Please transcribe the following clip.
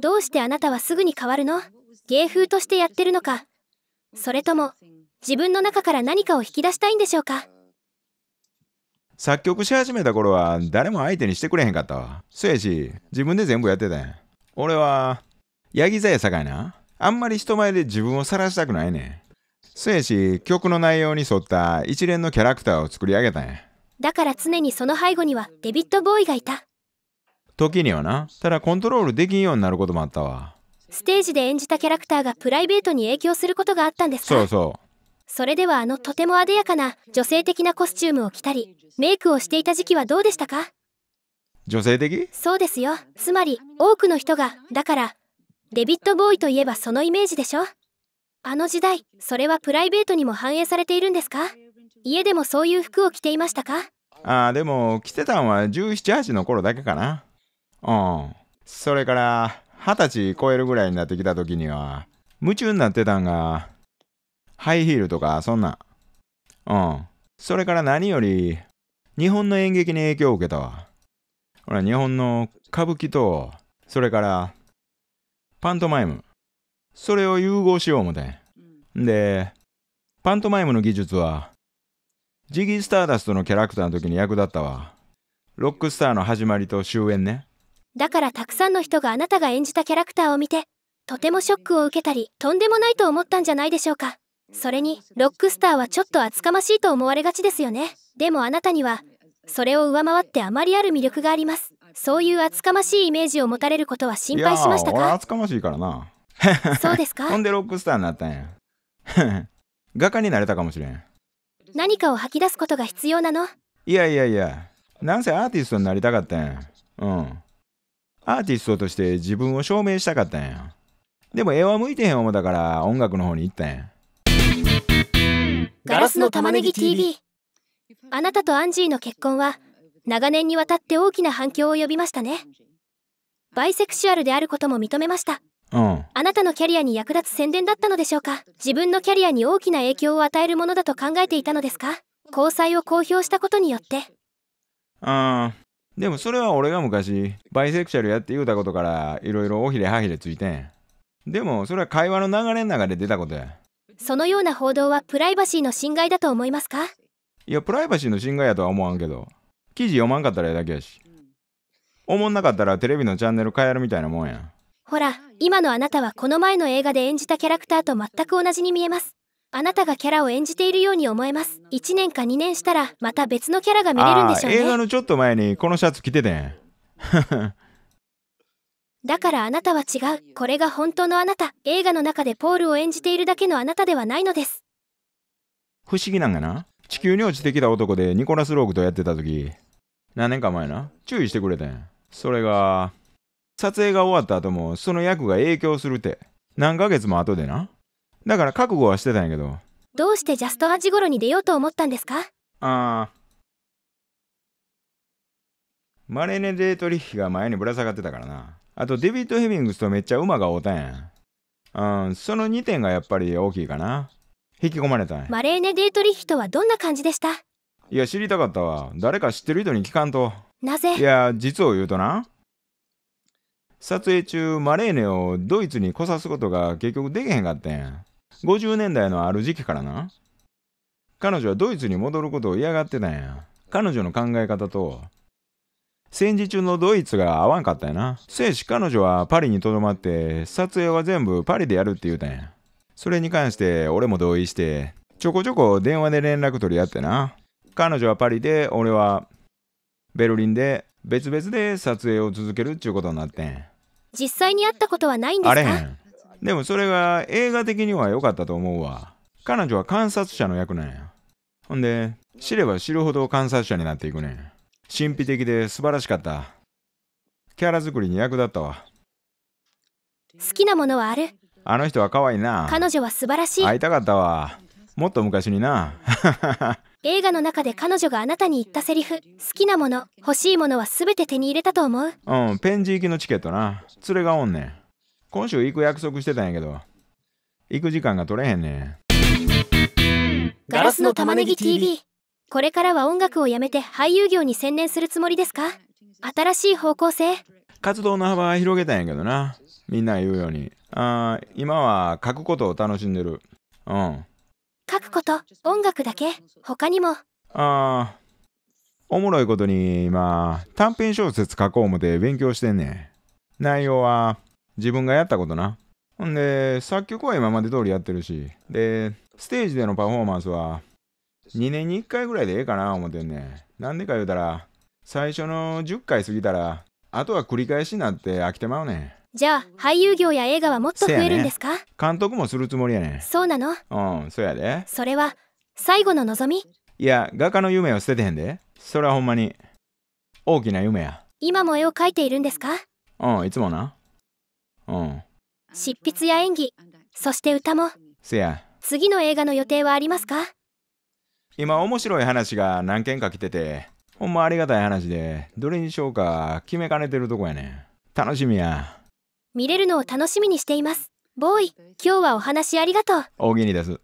どうしてあなたはすぐに変わるの芸風としてやってるのかそれとも自分の中から何かを引き出したいんでしょうか作曲し始めた頃は誰も相手にしてくれへんかったわ。そやし、自分で全部やってたん俺は、ヤギ座やさかいな。あんまり人前で自分を晒したくないねん。そやし、曲の内容に沿った一連のキャラクターを作り上げたんや。だから常にその背後にはデビッド・ボーイがいた。時にはな。ただコントロールできんようになることもあったわ。ステージで演じたキャラクターがプライベートに影響することがあったんですかそうそう。それではあのとても艶やかな女性的なコスチュームを着たり、メイクをしていた時期はどうでしたか女性的そうですよ。つまり、多くの人が、だから、デビッド・ボーイといえばそのイメージでしょあの時代、それはプライベートにも反映されているんですか家でもそういう服を着ていましたかああ、でも、着てたんは17、8の頃だけかな。うん。それから、二十歳超えるぐらいになってきた時には、夢中になってたんが、ハイヒールとか、そんな。うん。それから何より、日本の演劇に影響を受けたわ。ほら、日本の歌舞伎と、それから、パントマイム。それを融合しよう思て。で、パントマイムの技術は、ジギー・スターダストのキャラクターの時に役立ったわ。ロックスターの始まりと終焉ね。だからたくさんの人があなたが演じたキャラクターを見て、とてもショックを受けたり、とんでもないと思ったんじゃないでしょうか。それに、ロックスターはちょっと厚かましいと思われがちですよね。でもあなたには、それを上回ってあまりある魅力があります。そういう厚かましいイメージを持たれることは心配しましたかいや厚かましいからな。そうですかほんでロックスターになったんや。画家になれたかもしれん。何かを吐き出すことが必要なのいやいやいや、なんせアーティストになりたかったんや。うん。アーティストとして自分を証明したかったんや。でも絵は向いてへん思っだから音楽の方に行ったんや。ガラスの玉ねぎ TV。あなたとアンジーの結婚は長年にわたって大きな反響を呼びましたね。バイセクシュアルであることも認めました。うん、あなたのキャリアに役立つ宣伝だったのでしょうか自分のキャリアに大きな影響を与えるものだと考えていたのですか交際を公表したことによってああでもそれは俺が昔、バイセクシャルやって言うたことから、いろいろおひれはひれついてん。でもそれは会話の流れの中で出たことや。そのような報道はプライバシーの侵害だと思いますかいや、プライバシーの侵害やとは思わんけど、記事読まんかったらええだけやし。思んなかったらテレビのチャンネル変えるみたいなもんや。ほら、今のあなたはこの前の映画で演じたキャラクターと全く同じに見えます。あなたがキャラを演じているように思えます1年か2年したらまた別のキャラが見れるんでしょうね映画のちょっと前にこのシャツ着ててん だからあなたは違うこれが本当のあなた映画の中でポールを演じているだけのあなたではないのです不思議なんかな地球に落ちてきた男でニコラス・ローグとやってた時何年か前な注意してくれてんそれが撮影が終わった後もその役が影響するって何ヶ月も後でなだから覚悟はしてたんやけどどうしてジャストアジロに出ようと思ったんですかああマレネ・デートリヒが前にぶら下がってたからなあとデビッド・ヘビングスとめっちゃ馬が合うたんやうんその2点がやっぱり大きいかな引き込まれたんやマレーネ・デートリヒとはどんな感じでしたいや知りたかったわ誰か知ってる人に聞かんとなぜいや実を言うとな撮影中マレーネをドイツに来さすことが結局できへんかったんや50年代のある時期からな。彼女はドイツに戻ることを嫌がってたんや。彼女の考え方と、戦時中のドイツが合わんかったんやな。せいし彼女はパリにとどまって、撮影は全部パリでやるって言うたんや。それに関して俺も同意して、ちょこちょこ電話で連絡取り合ってな。彼女はパリで、俺はベルリンで別々で撮影を続けるっちゅうことになってん。実際に会ったことはないんですかあれへん。でもそれが映画的には良かったと思うわ。彼女は観察者の役なんや。ほんで、知れば知るほど観察者になっていくねん。神秘的で素晴らしかった。キャラ作りに役立ったわ。好きなものはあるあの人は可愛いな。彼女は素晴らしい。会いたかったわ。もっと昔にな。映画の中で彼女があなたに言ったセリフ好きなもの欲しいものは全て手に入れたと思ううんペンジ行きのチケットな連れがおんねん今週行く約束してたんやけど、行く時間が取れへんねガラスの玉ねぎ TV。これからは音楽をやめて俳優業に専念するつもりですか新しい方向性活動の幅は広げたんやけどな。みんなが言うように。あ今は書くことを楽しんでる。うん。書くこと、音楽だけ、他にも。ああ、おもろいことに今、短編小説書こう思って勉強してんねん。内容は、自分がやったことな。ほんで、作曲は今まで通りやってるし、で、ステージでのパフォーマンスは、2年に1回ぐらいでええかな思ってんねん。なんでか言うたら、最初の10回過ぎたら、あとは繰り返しになって飽きてまうねん。じゃあ、俳優業や映画はもっと増えるんですか、ね、監督もするつもりやねん。そうなのうん、そうやで。それは、最後の望みいや、画家の夢を捨ててへんで。それはほんまに、大きな夢や。今も絵を描いているんですかうん、いつもな。うん、執筆や演技そして歌もせや次の映画の予定はありますか今面白い話が何件か来ててほんまありがたい話でどれにしようか決めかねてるとこやねん楽しみや見れるのを楽しみにしていますボーイ今日はお話ありがとう大喜利です